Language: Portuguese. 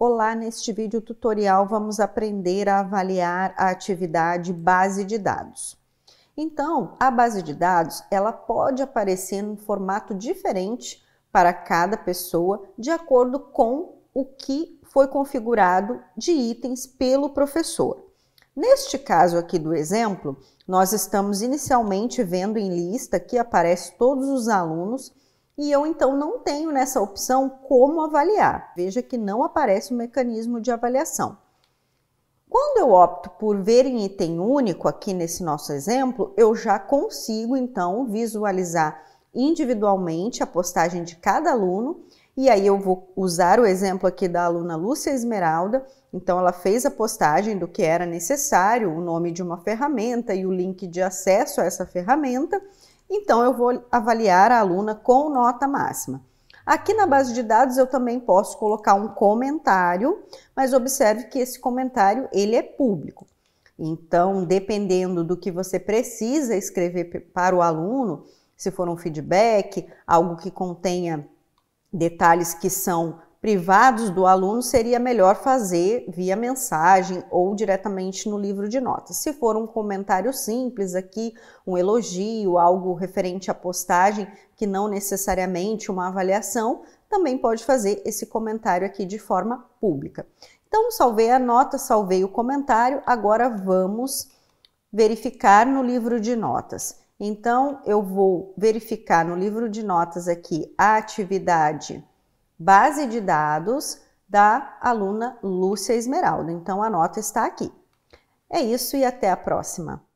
Olá, neste vídeo tutorial vamos aprender a avaliar a atividade base de dados. Então, a base de dados, ela pode aparecer em um formato diferente para cada pessoa, de acordo com o que foi configurado de itens pelo professor. Neste caso aqui do exemplo, nós estamos inicialmente vendo em lista que aparece todos os alunos e eu então não tenho nessa opção como avaliar. Veja que não aparece o um mecanismo de avaliação. Quando eu opto por ver em item único aqui nesse nosso exemplo, eu já consigo então visualizar individualmente a postagem de cada aluno e aí eu vou usar o exemplo aqui da aluna Lúcia Esmeralda. Então ela fez a postagem do que era necessário, o nome de uma ferramenta e o link de acesso a essa ferramenta. Então, eu vou avaliar a aluna com nota máxima. Aqui na base de dados eu também posso colocar um comentário, mas observe que esse comentário ele é público. Então, dependendo do que você precisa escrever para o aluno, se for um feedback, algo que contenha detalhes que são privados do aluno, seria melhor fazer via mensagem ou diretamente no livro de notas. Se for um comentário simples aqui, um elogio, algo referente à postagem, que não necessariamente uma avaliação, também pode fazer esse comentário aqui de forma pública. Então, salvei a nota, salvei o comentário, agora vamos verificar no livro de notas. Então, eu vou verificar no livro de notas aqui a atividade base de dados da aluna Lúcia Esmeralda. Então a nota está aqui. É isso e até a próxima.